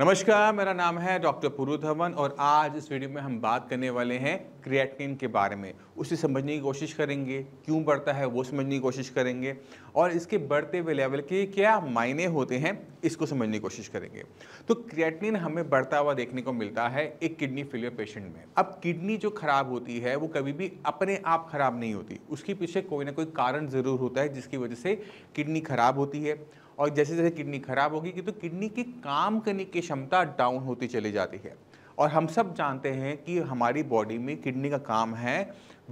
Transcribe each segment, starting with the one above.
नमस्कार मेरा नाम है डॉक्टर पुरु धवन और आज इस वीडियो में हम बात करने वाले हैं क्रिएटिन के बारे में उसे समझने की कोशिश करेंगे क्यों बढ़ता है वो समझने की कोशिश करेंगे और इसके बढ़ते हुए लेवल के क्या मायने होते हैं इसको समझने की कोशिश करेंगे तो क्रिएटिन हमें बढ़ता हुआ देखने को मिलता है एक किडनी फेलियर पेशेंट में अब किडनी जो खराब होती है वो कभी भी अपने आप खराब नहीं होती उसके पीछे कोई ना कोई कारण ज़रूर होता है जिसकी वजह से किडनी खराब होती है और जैसे जैसे किडनी खराब होगी कि तो किडनी की काम करने की क्षमता डाउन होती चली जाती है और हम सब जानते हैं कि हमारी बॉडी में किडनी का काम है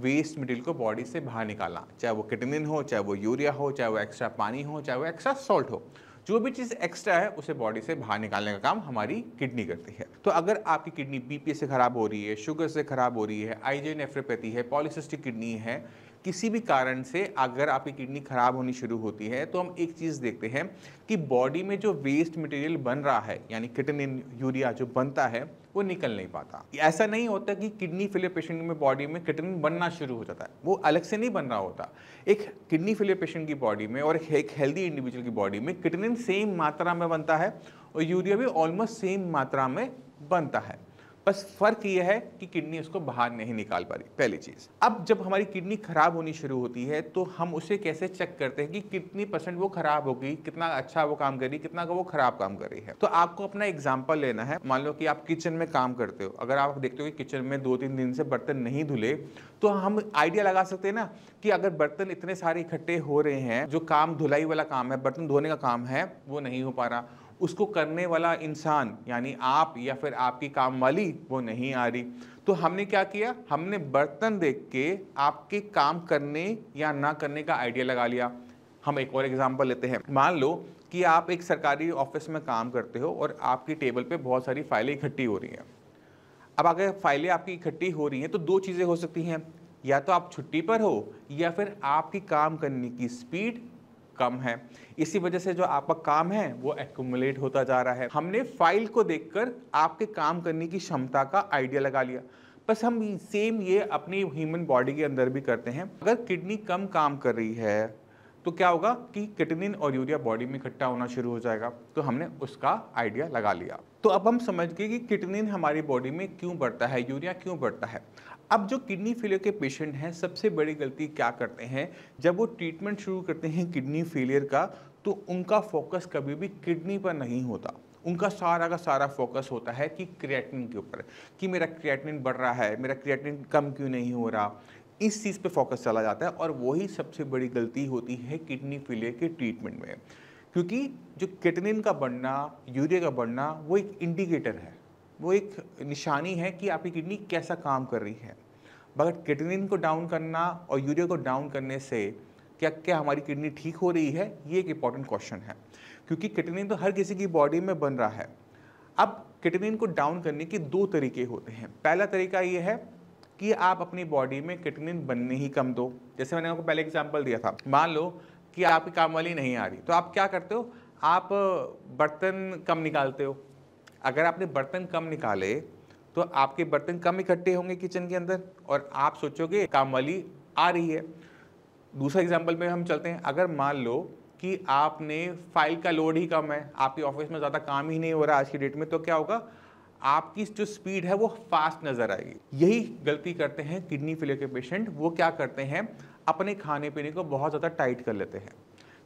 वेस्ट मटेरियल को बॉडी से बाहर निकालना चाहे वो किटनिन हो चाहे वो यूरिया हो चाहे वो एक्स्ट्रा पानी हो चाहे वो एक्स्ट्रा सॉल्ट हो जो भी चीज़ एक्स्ट्रा है उसे बॉडी से बाहर निकालने का काम हमारी किडनी करती है तो अगर आपकी किडनी बीपी से खराब हो रही है शुगर से खराब हो रही है आईजे नेफ्रोपैथी है पॉलिसिस्टिक किडनी है किसी भी कारण से अगर आपकी किडनी खराब होनी शुरू होती है तो हम एक चीज़ देखते हैं कि बॉडी में जो वेस्ट मटेरियल बन रहा है यानी किटनिन यूरिया जो बनता है वो निकल नहीं पाता ऐसा नहीं होता कि किडनी फेलियर पेशेंट में बॉडी में किटनिन बनना शुरू हो जाता है वो अलग से नहीं बन रहा होता एक किडनी फेलियर पेशेंट की बॉडी में और एक हेल्दी इंडिविजुअल की बॉडी में किटनिन सेम मात्रा में बनता है और यूरिया भी ऑलमोस्ट सेम मात्रा में बनता है बस फर्क यह है कि किडनी उसको बाहर नहीं निकाल पा रही पहली चीज़ अब जब हमारी किडनी खराब होनी शुरू होती है तो हम उसे कैसे चेक करते हैं कि कितनी परसेंट वो खराब होगी कितना अच्छा वो काम कर रही कितना वो खराब काम कर रही है तो आपको अपना एग्जाम्पल लेना है मान लो कि आप किचन में काम करते हो अगर आप देखते हो कि किचन में दो तीन दिन से बर्तन नहीं धुले तो हम आइडिया लगा सकते हैं ना कि अगर बर्तन इतने सारे इकट्ठे हो रहे हैं जो काम धुलाई वाला काम है बर्तन धोने का काम है वो नहीं हो पा रहा उसको करने वाला इंसान यानी आप या फिर आपकी काम वाली वो नहीं आ रही तो हमने क्या किया हमने बर्तन देख के आपके काम करने या ना करने का आइडिया लगा लिया हम एक और एग्जाम्पल लेते हैं मान लो कि आप एक सरकारी ऑफिस में काम करते हो और आपकी टेबल पे बहुत सारी फाइलें इकट्ठी हो रही हैं अब अगर फाइलें आपकी इकट्ठी हो रही हैं तो दो चीज़ें हो सकती हैं या तो आप छुट्टी पर हो या फिर आपकी काम करने की स्पीड कम है इसी वजह से जो आपका काम है वो एक्यूमुलेट होता जा रहा है हमने फाइल को देखकर आपके काम करने की क्षमता का आइडिया लगा लिया बस हम सेम ये अपनी ह्यूमन बॉडी के अंदर भी करते हैं अगर किडनी कम काम कर रही है तो क्या होगा कि किटनिन और यूरिया बॉडी में इकट्ठा होना शुरू हो जाएगा तो हमने उसका आइडिया लगा लिया तो अब हम समझ गए कि किटनिन हमारी बॉडी में क्यों बढ़ता है यूरिया क्यों बढ़ता है अब जो किडनी फेलियर के पेशेंट हैं सबसे बड़ी गलती क्या करते हैं जब वो ट्रीटमेंट शुरू करते हैं किडनी फेलियर का तो उनका फोकस कभी भी किडनी पर नहीं होता उनका सारा का सारा फोकस होता है कि क्रिएटिन के ऊपर कि मेरा क्रिएटिन बढ़ रहा है मेरा क्रिएटिन कम क्यों नहीं हो रहा इस चीज़ पे फोकस चला जाता है और वही सबसे बड़ी गलती होती है किडनी फेलियर के ट्रीटमेंट में क्योंकि जो किटनिन का बढ़ना यूरिया का बढ़ना वो एक इंडिकेटर है वो एक निशानी है कि आपकी किडनी कैसा काम कर रही है बगर किडनिन को डाउन करना और यूरिया को डाउन करने से क्या क्या हमारी किडनी ठीक हो रही है ये एक इंपॉर्टेंट क्वेश्चन है क्योंकि किडनिन तो हर किसी की बॉडी में बन रहा है अब किडनिन को डाउन करने के दो तरीके होते हैं पहला तरीका ये है कि आप अपनी बॉडी में किडनिन बनने ही कम दो जैसे मैंने आपको पहले एग्जाम्पल दिया था मान लो कि आपकी काम वाली नहीं आ रही तो आप क्या करते हो आप बर्तन कम निकालते हो अगर आपने बर्तन कम निकाले तो आपके बर्तन कम इकट्ठे होंगे किचन के अंदर और आप सोचोगे काम वाली आ रही है दूसरा एग्जाम्पल में हम चलते हैं अगर मान लो कि आपने फाइल का लोड ही कम है आपके ऑफिस में ज़्यादा काम ही नहीं हो रहा आज की डेट में तो क्या होगा आपकी जो स्पीड है वो फास्ट नज़र आएगी यही गलती करते हैं किडनी फेलियर के पेशेंट वो क्या करते हैं अपने खाने पीने को बहुत ज़्यादा टाइट कर लेते हैं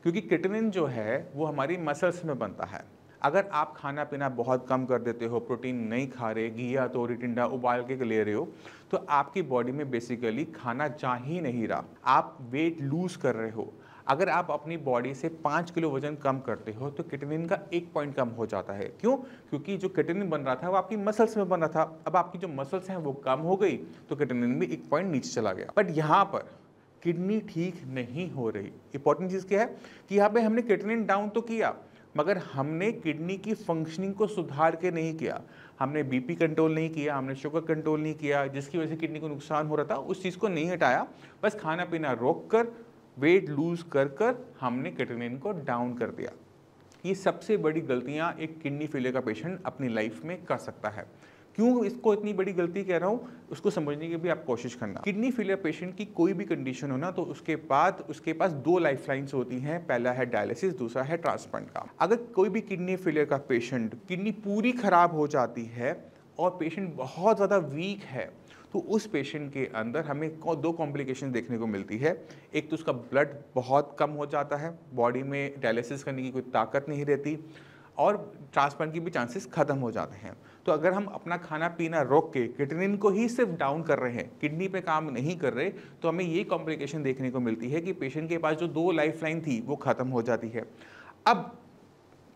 क्योंकि किटनिन जो है वो हमारी मसल्स में बनता है अगर आप खाना पीना बहुत कम कर देते हो प्रोटीन नहीं खा रहे घिया तो रिटिंडा उबाल के ले रहे हो तो आपकी बॉडी में बेसिकली खाना जा ही नहीं रहा आप वेट लूज़ कर रहे हो अगर आप अपनी बॉडी से पाँच किलो वजन कम करते हो तो किटनिन का एक पॉइंट कम हो जाता है क्यों क्योंकि जो किटनिन बन रहा था वो आपकी मसल्स में बन रहा था अब आपकी जो मसल्स हैं वो कम हो गई तो किटनिन भी एक पॉइंट नीचे चला गया बट यहाँ पर किडनी ठीक नहीं हो रही इंपॉर्टेंट चीज़ क्या है कि यहाँ पे हमने किटनिन डाउन तो किया मगर हमने किडनी की फंक्शनिंग को सुधार के नहीं किया हमने बीपी कंट्रोल नहीं किया हमने शुगर कंट्रोल नहीं किया जिसकी वजह से किडनी को नुकसान हो रहा था उस चीज़ को नहीं हटाया बस खाना पीना रोक कर वेट लूज़ कर कर हमने किडनी को डाउन कर दिया ये सबसे बड़ी गलतियाँ एक किडनी फेलियर का पेशेंट अपनी लाइफ में कर सकता है क्यों इसको इतनी बड़ी गलती कह रहा हूँ उसको समझने की भी आप कोशिश करना किडनी फेलियर पेशेंट की कोई भी कंडीशन हो ना तो उसके बाद उसके पास दो लाइफ लाइन्स होती हैं पहला है डायलिसिस दूसरा है ट्रांसप्लांट का अगर कोई भी किडनी फेलियर का पेशेंट किडनी पूरी खराब हो जाती है और पेशेंट बहुत ज़्यादा वीक है तो उस पेशेंट के अंदर हमें दो कॉम्प्लिकेशन देखने को मिलती है एक तो उसका ब्लड बहुत कम हो जाता है बॉडी में डायलिसिस करने की कोई ताकत नहीं रहती और ट्रांसप्लांट की भी चांसेस ख़त्म हो जाते हैं तो अगर हम अपना खाना पीना रोक के किडनिन को ही सिर्फ डाउन कर रहे हैं किडनी पे काम नहीं कर रहे तो हमें ये कॉम्प्लिकेशन देखने को मिलती है कि पेशेंट के पास जो दो लाइफ लाइन थी वो ख़त्म हो जाती है अब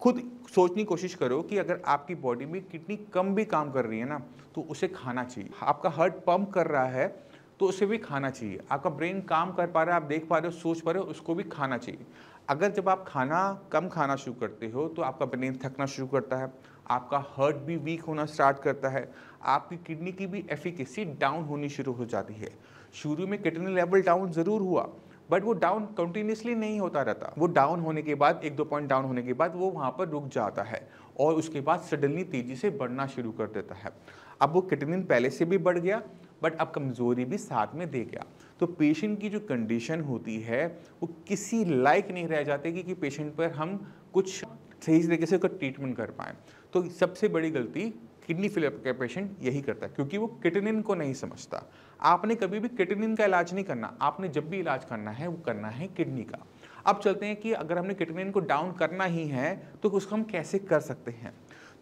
खुद सोचने की कोशिश करो कि अगर आपकी बॉडी में किडनी कम भी काम कर रही है ना तो उसे खाना चाहिए आपका हार्ट पम्प कर रहा है तो उसे भी खाना चाहिए आपका ब्रेन काम कर पा रहा है आप देख पा रहे हो सोच पा रहे हो उसको भी खाना चाहिए अगर जब आप खाना कम खाना शुरू करते हो तो आपका ब्रेन थकना शुरू करता है आपका हर्ट भी वीक होना स्टार्ट करता है आपकी किडनी की भी एफिकेसी डाउन होनी शुरू हो जाती है शुरू में किडनी लेवल डाउन ज़रूर हुआ बट वो डाउन कंटिन्यूसली नहीं होता रहता वो डाउन होने के बाद एक दो पॉइंट डाउन होने के बाद वो वहाँ पर रुक जाता है और उसके बाद सडनली तेज़ी से बढ़ना शुरू कर देता है अब वो किडनी पहले से भी बढ़ गया बट अब कमज़ोरी भी साथ में दे गया तो पेशेंट की जो कंडीशन होती है वो किसी लायक नहीं रह जाते कि, कि पेशेंट पर हम कुछ सही तरीके से उसका ट्रीटमेंट कर पाएँ तो सबसे बड़ी गलती किडनी फेलियर का पेशेंट यही करता है क्योंकि वो किटनिन को नहीं समझता आपने कभी भी किटनिन का इलाज नहीं करना आपने जब भी इलाज करना है वो करना है किडनी का अब चलते हैं कि अगर हमने किटनिन को डाउन करना ही है तो उसको हम कैसे कर सकते हैं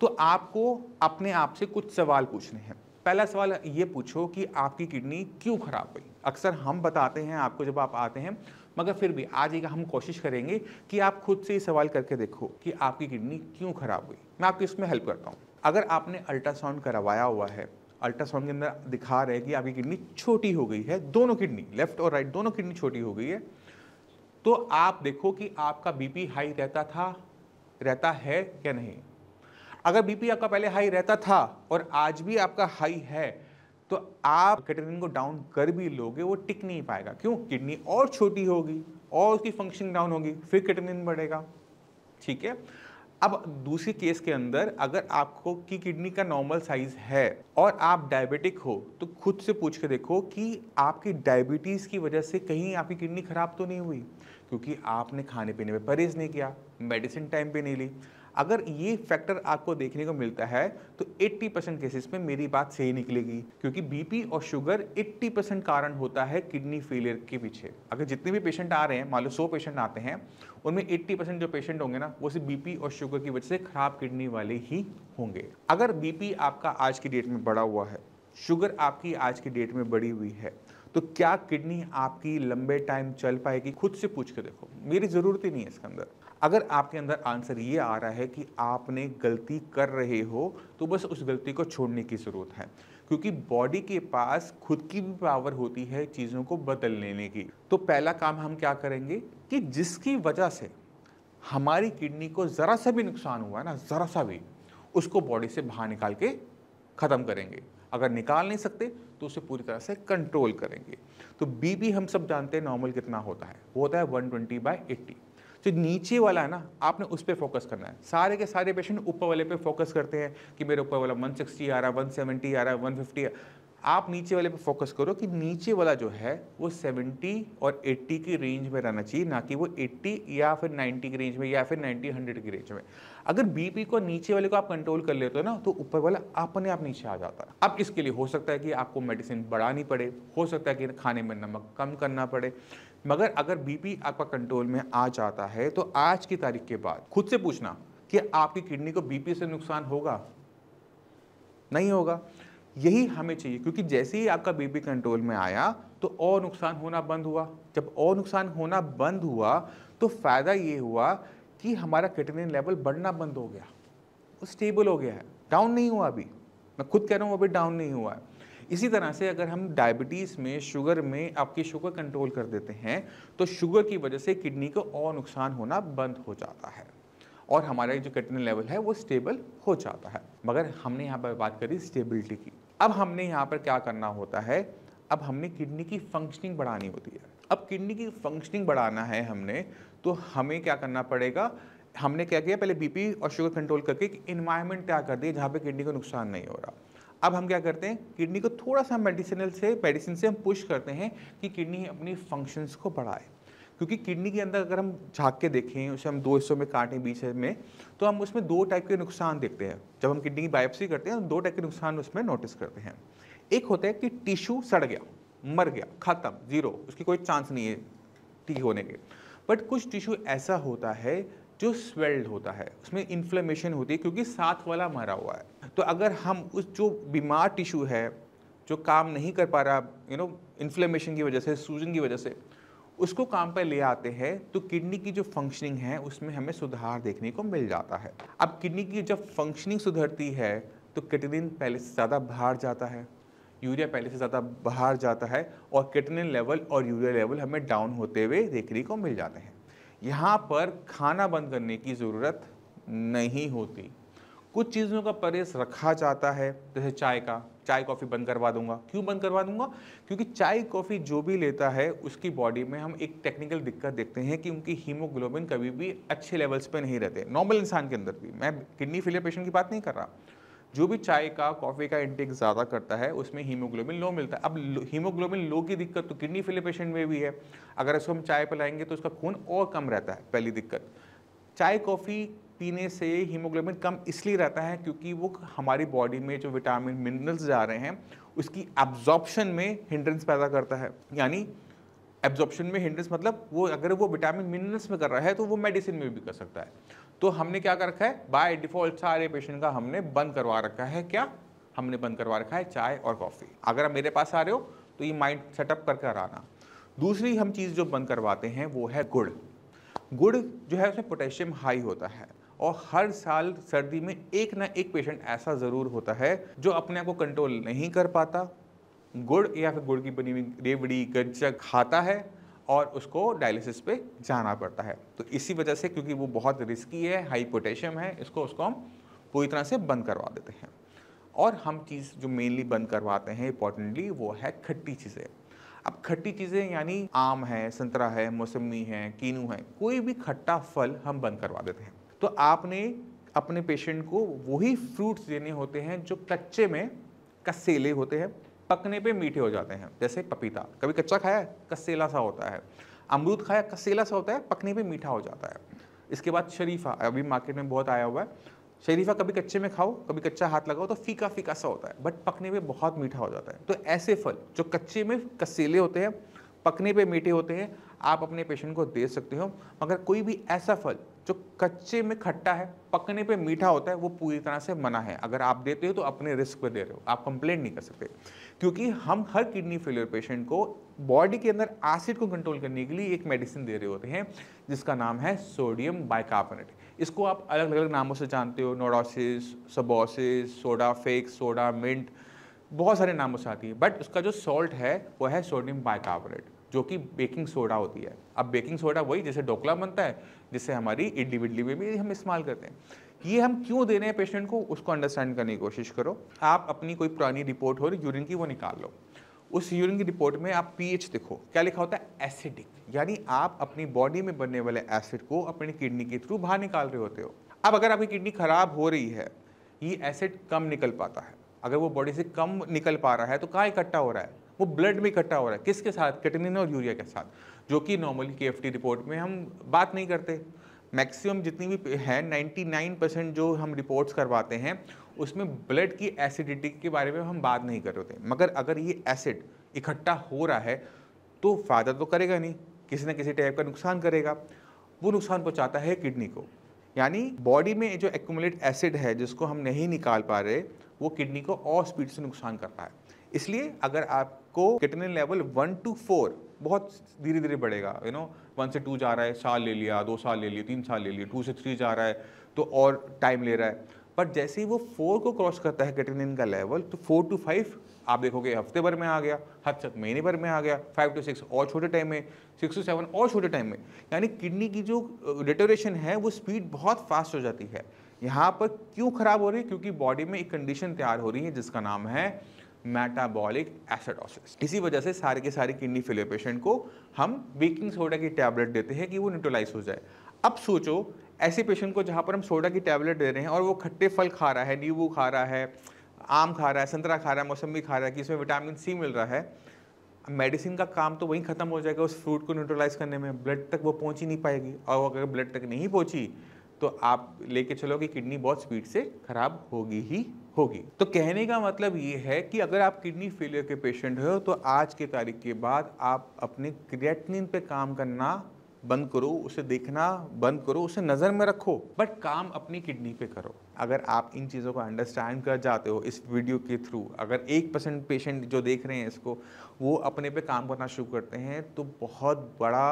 तो आपको अपने आप से कुछ सवाल पूछने हैं पहला सवाल ये पूछो कि आपकी किडनी क्यों खराब हुई अक्सर हम बताते हैं आपको जब आप आते हैं मगर फिर भी आज एक हम कोशिश करेंगे कि आप खुद से ही सवाल करके देखो कि आपकी किडनी क्यों खराब हुई मैं आपकी इसमें हेल्प करता हूँ अगर आपने अल्ट्रासाउंड करवाया हुआ है अल्ट्रासाउंड के अंदर दिखा रहे कि आपकी किडनी छोटी हो गई है दोनों किडनी लेफ्ट और राइट दोनों किडनी छोटी हो गई है तो आप देखो कि आपका बीपी हाई रहता था रहता है या नहीं अगर बीपी आपका पहले हाई रहता था और आज भी आपका हाई है तो आप कैटरिन को डाउन कर भी लोगे वो टिक नहीं पाएगा क्यों किडनी और छोटी होगी और उसकी फंक्शन डाउन होगी फिर कैटरिन बढ़ेगा ठीक है अब दूसरी केस के अंदर अगर आपको की किडनी का नॉर्मल साइज है और आप डायबिटिक हो तो खुद से पूछ के देखो कि आपकी डायबिटीज़ की वजह से कहीं आपकी किडनी खराब तो नहीं हुई क्योंकि आपने खाने पीने में परहेज़ नहीं किया मेडिसिन टाइम पे नहीं ली अगर ये फैक्टर आपको देखने को मिलता है तो 80 परसेंट केसेस में मेरी बात सही निकलेगी क्योंकि बीपी और शुगर 80 परसेंट कारण होता है किडनी फेलियर के पीछे अगर जितने भी पेशेंट आ रहे हैं मान लो सौ पेशेंट आते हैं उनमें 80 परसेंट जो पेशेंट होंगे ना वो सिर्फ बीपी और शुगर की वजह से खराब किडनी वाले ही होंगे अगर बीपी आपका आज की डेट में बढ़ा हुआ है शुगर आपकी आज की डेट में बढ़ी हुई है तो क्या किडनी आपकी लंबे टाइम चल पाएगी खुद से पूछ के देखो मेरी ज़रूरत ही नहीं है इसके अंदर अगर आपके अंदर आंसर ये आ रहा है कि आपने गलती कर रहे हो तो बस उस गलती को छोड़ने की ज़रूरत है क्योंकि बॉडी के पास खुद की भी पावर होती है चीज़ों को बदल लेने की तो पहला काम हम क्या करेंगे कि जिसकी वजह से हमारी किडनी को ज़रा सा भी नुकसान हुआ ना ज़रा सा भी उसको बॉडी से बाहर निकाल के ख़त्म करेंगे अगर निकाल नहीं सकते तो उसे पूरी तरह से कंट्रोल करेंगे तो बी हम सब जानते हैं नॉर्मल कितना होता है वो होता है 120 ट्वेंटी बाई एट्टी जो नीचे वाला है ना आपने उस पर फोकस करना है सारे के सारे पेशेंट ऊपर वाले पे फोकस करते हैं कि मेरे ऊपर वाला 160 आ रहा है 170 आ रहा है 150 आ रहा आप नीचे वाले पे फोकस करो कि नीचे वाला जो है वो 70 और 80 की रेंज में रहना चाहिए ना कि वो 80 या फिर 90 की रेंज में या फिर 90 100 की रेंज में अगर बीपी को नीचे वाले को आप कंट्रोल कर लेते हो ना तो ऊपर वाला अपने आप नीचे आ जाता है अब इसके लिए हो सकता है कि आपको मेडिसिन बढ़ानी पड़े हो सकता है कि खाने में नमक कम करना पड़े मगर अगर बीपी आपका कंट्रोल में आ जाता है तो आज की तारीख के बाद खुद से पूछना कि आपकी किडनी को बीपी से नुकसान होगा नहीं होगा यही हमें चाहिए क्योंकि जैसे ही आपका बीपी कंट्रोल में आया तो और नुकसान होना बंद हुआ जब और नुकसान होना बंद हुआ तो फ़ायदा ये हुआ कि हमारा किटनिन लेवल बढ़ना बंद हो गया वो स्टेबल हो गया है डाउन नहीं हुआ अभी मैं खुद कह रहा हूँ अभी डाउन नहीं हुआ है इसी तरह से अगर हम डायबिटीज़ में शुगर में आपकी शुगर कंट्रोल कर देते हैं तो शुगर की वजह से किडनी को और नुकसान होना बंद हो जाता है और हमारा जो किटनी लेवल है वो स्टेबल हो जाता है मगर हमने यहाँ पर बात करी स्टेबिलिटी की अब हमने यहाँ पर क्या करना होता है अब हमने किडनी की फंक्शनिंग बढ़ानी होती है अब किडनी की फंक्शनिंग बढ़ाना है हमने तो हमें क्या करना पड़ेगा हमने क्या किया पहले बीपी और शुगर कंट्रोल करके इन्वायरमेंट तैयार कर दिया जहाँ पे किडनी को नुकसान नहीं हो रहा अब हम क्या करते हैं किडनी को थोड़ा सा मेडिसिनल से मेडिसिन से हम पुश करते हैं कि किडनी अपनी फंक्शंस को बढ़ाए क्योंकि किडनी के अंदर अगर हम झाँक के देखें उसे हम दो हिस्सों में काटें बीच में तो हम उसमें दो टाइप के नुकसान देखते हैं जब हम किडनी की बायोप्सी करते हैं तो दो टाइप के नुकसान उसमें नोटिस करते हैं एक होता है कि टिश्यू सड़ गया मर गया ख़त्म जीरो उसकी कोई चांस नहीं है ठीक होने के बट कुछ टिश्यू ऐसा होता है जो स्वेल्ड होता है उसमें इन्फ्लेमेशन होती है क्योंकि साथ वाला मरा हुआ है तो अगर हम उस जो बीमार टिश्यू है जो काम नहीं कर पा रहा यू नो इन्फ्लेमेशन की वजह से सूजन की वजह से उसको काम पर ले आते हैं तो किडनी की जो फंक्शनिंग है उसमें हमें सुधार देखने को मिल जाता है अब किडनी की जब फंक्शनिंग सुधरती है तो किटनिन पहले से ज़्यादा बाहर जाता है यूरिया पहले से ज़्यादा बाहर जाता है और किटनिन लेवल और यूरिया लेवल हमें डाउन होते हुए देखने को मिल जाते हैं यहाँ पर खाना बंद करने की ज़रूरत नहीं होती कुछ चीज़ों का परहेज रखा जाता है जैसे चाय का चाय कॉफ़ी बंद करवा दूंगा क्यों बंद करवा दूंगा क्योंकि चाय कॉफ़ी जो भी लेता है उसकी बॉडी में हम एक टेक्निकल दिक्कत देखते हैं कि उनकी हीमोग्लोबिन कभी भी अच्छे लेवल्स पर नहीं रहते नॉर्मल इंसान के अंदर भी मैं किडनी फेलियर पेशेंट की बात नहीं कर रहा जो भी चाय का कॉफ़ी का इंटेक ज़्यादा करता है उसमें हीमोग्लोबिन लो मिलता है अब हीमोग्लोबिन लो की दिक्कत तो किडनी फेलियर पेशेंट में भी है अगर इसको हम चाय पिलाएंगे तो उसका खून और कम रहता है पहली दिक्कत चाय कॉफ़ी पीने से हीमोग्लोबिन कम इसलिए रहता है क्योंकि वो हमारी बॉडी में जो विटामिन मिनरल्स जा रहे हैं उसकी एब्जॉर्प्शन में हिंड्रेंस पैदा करता है यानी एब्जॉर्प्शन में हिंड्रेंस मतलब वो अगर वो विटामिन मिनरल्स में कर रहा है तो वो मेडिसिन में भी कर सकता है तो हमने क्या कर रखा है बाय डिफॉल्ट सारे पेशेंट का हमने बंद करवा रखा है क्या हमने बंद करवा रखा है चाय और कॉफ़ी अगर आप मेरे पास आ रहे हो तो ये माइंड सेटअप कर कर आना दूसरी हम चीज़ जो बंद करवाते हैं वो है गुड़ गुड़ जो है उसमें पोटेशियम हाई होता है और हर साल सर्दी में एक ना एक पेशेंट ऐसा ज़रूर होता है जो अपने आप को कंट्रोल नहीं कर पाता गुड़ या फिर गुड़ की बनी हुई रेवड़ी गज्जा खाता है और उसको डायलिसिस पे जाना पड़ता है तो इसी वजह से क्योंकि वो बहुत रिस्की है हाई पोटेशियम है इसको उसको हम पूरी तरह से बंद करवा देते हैं और हम चीज़ जो मेनली बंद करवाते हैं इंपॉर्टेंटली वो है खट्टी चीज़ें अब खट्टी चीज़ें यानी आम है संतरा है मौसमी है कीनू है कोई भी खट्टा फल हम बंद करवा देते हैं तो आपने अपने पेशेंट को वही फ्रूट्स देने होते हैं जो कच्चे में कसेले होते हैं पकने पे मीठे हो जाते हैं जैसे पपीता कभी कच्चा खाया कसेला सा होता है अमरूद खाया कसेला सा होता है पकने पे मीठा हो जाता है इसके बाद शरीफा अभी मार्केट में बहुत आया हुआ है शरीफा कभी कच्चे में खाओ कभी कच्चा हाथ लगाओ तो फीका फीका सा होता है बट पकने पे बहुत मीठा हो जाता है तो ऐसे फल जो कच्चे में कसेले होते हैं पकने पे मीठे होते हैं आप अपने पेशेंट को दे सकते हो मगर कोई भी ऐसा फल जो कच्चे में खट्टा है पकने पे मीठा होता है वो पूरी तरह से मना है अगर आप देते हो तो अपने रिस्क पर दे रहे हो आप कंप्लेन नहीं कर सकते क्योंकि हम हर किडनी फेलियर पेशेंट को बॉडी के अंदर एसिड को कंट्रोल करने के लिए एक मेडिसिन दे रहे होते हैं जिसका नाम है सोडियम बाइकार्बोनेट इसको आप अलग अलग नामों से जानते हो नोडोसिस सबोसिस सोडा फेक सोडा मिंट बहुत सारे नामों से आती है बट उसका जो सॉल्ट है वो है सोडियम बाइकार्बोनेट जो कि बेकिंग सोडा होती है अब बेकिंग सोडा वही जैसे ढोकला बनता है जिससे हमारी इडली विडली में भी हम इस्तेमाल करते हैं ये हम क्यों दे रहे हैं पेशेंट को उसको अंडरस्टैंड करने की कोशिश करो आप अपनी कोई पुरानी रिपोर्ट हो रही यूरिन की वो निकाल लो उस यूरिन की रिपोर्ट में आप पीएच देखो क्या लिखा होता है एसिडिक यानी आप अपनी बॉडी में बनने वाले एसिड को अपनी किडनी के थ्रू बाहर निकाल रहे होते हो अब अगर आपकी किडनी खराब हो रही है ये एसिड कम निकल पाता है अगर वो बॉडी से कम निकल पा रहा है तो कहाँ इकट्ठा हो रहा है वो ब्लड में इकट्ठा हो रहा है किसके साथ कैटनिन और यूरिया के साथ जो कि नॉर्मली के रिपोर्ट में हम बात नहीं करते मैक्सिमम जितनी भी है 99 परसेंट जो हम रिपोर्ट्स करवाते हैं उसमें ब्लड की एसिडिटी के बारे में हम बात नहीं कर रहे होते मगर अगर ये एसिड इकट्ठा हो रहा है तो फ़ायदा तो करेगा नहीं किसी न किसी टाइप का नुकसान करेगा वो नुकसान पहुँचाता है किडनी को यानी बॉडी में जो एक्यूमुलेट एसिड है जिसको हम नहीं निकाल पा रहे वो किडनी को और स्पीड से नुकसान करता है इसलिए अगर आपको creatinine level one two four बहुत धीरे धीरे बढ़ेगा यू नो वन से टू जा रहा है साल ले लिया दो साल ले लिया तीन साल ले लिए टू से थ्री जा रहा है तो और टाइम ले रहा है बट जैसे ही वो फोर को क्रॉस करता है कैटनिन का लेवल तो फोर टू फाइव आप देखोगे हफ्ते भर में आ गया हद तक महीने भर में आ गया फाइव टू सिक्स और छोटे टाइम में सिक्स टू सेवन और छोटे टाइम में यानी किडनी की जो डिटोरेशन है वो स्पीड बहुत फास्ट हो जाती है यहाँ पर क्यों खराब हो रही है क्योंकि बॉडी में एक कंडीशन तैयार हो रही है जिसका नाम है मेटाबॉलिक एसिडोसिस इसी वजह से सारे के सारे किडनी फेलियर पेशेंट को हम बेकिंग सोडा की टैबलेट देते हैं कि वो न्यूट्रलाइज हो जाए अब सोचो ऐसे पेशेंट को जहाँ पर हम सोडा की टैबलेट दे रहे हैं और वो खट्टे फल खा रहा है नींबू खा रहा है आम खा रहा है संतरा खा रहा है मौसमी खा रहा है कि इसमें विटामिन सी मिल रहा है मेडिसिन का काम तो वहीं ख़त्म हो जाएगा उस फ्रूट को न्यूट्रलाइज करने में ब्लड तक वो पहुँच ही नहीं पाएगी और अगर ब्लड तक नहीं पहुँची तो आप लेके चलो कि किडनी बहुत स्पीड से ख़राब होगी ही होगी तो कहने का मतलब ये है कि अगर आप किडनी फेलियर के पेशेंट हो तो आज के तारीख के बाद आप अपने क्रिएटिनिन पे काम करना बंद करो उसे देखना बंद करो उसे नज़र में रखो बट काम अपनी किडनी पे करो अगर आप इन चीज़ों को अंडरस्टैंड कर जाते हो इस वीडियो के थ्रू अगर एक परसेंट पेशेंट जो देख रहे हैं इसको वो अपने पे काम करना शुरू करते हैं तो बहुत बड़ा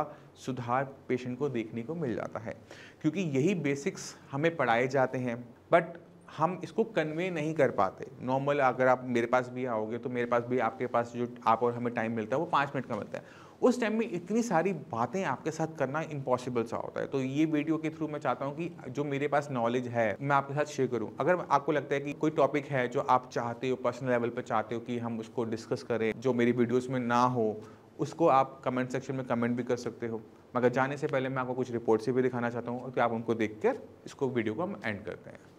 सुधार पेशेंट को देखने को मिल जाता है क्योंकि यही बेसिक्स हमें पढ़ाए जाते हैं बट हम इसको कन्वे नहीं कर पाते नॉर्मल अगर आप मेरे पास भी आओगे तो मेरे पास भी आपके पास जो आप और हमें टाइम मिलता है वो पाँच मिनट का मिलता है उस टाइम में इतनी सारी बातें आपके साथ करना इम्पॉसिबल सा होता है तो ये वीडियो के थ्रू मैं चाहता हूँ कि जो मेरे पास नॉलेज है मैं आपके साथ शेयर करूँ अगर आपको लगता है कि कोई टॉपिक है जो आप चाहते हो पर्सनल लेवल पर चाहते हो कि हम उसको डिस्कस करें जो मेरी वीडियोज़ में ना हो उसको आप कमेंट सेक्शन में कमेंट भी कर सकते हो मगर जाने से पहले मैं आपको कुछ रिपोर्ट्स भी दिखाना चाहता हूँ कि आप उनको देख कर इसको वीडियो को हम एंड करते हैं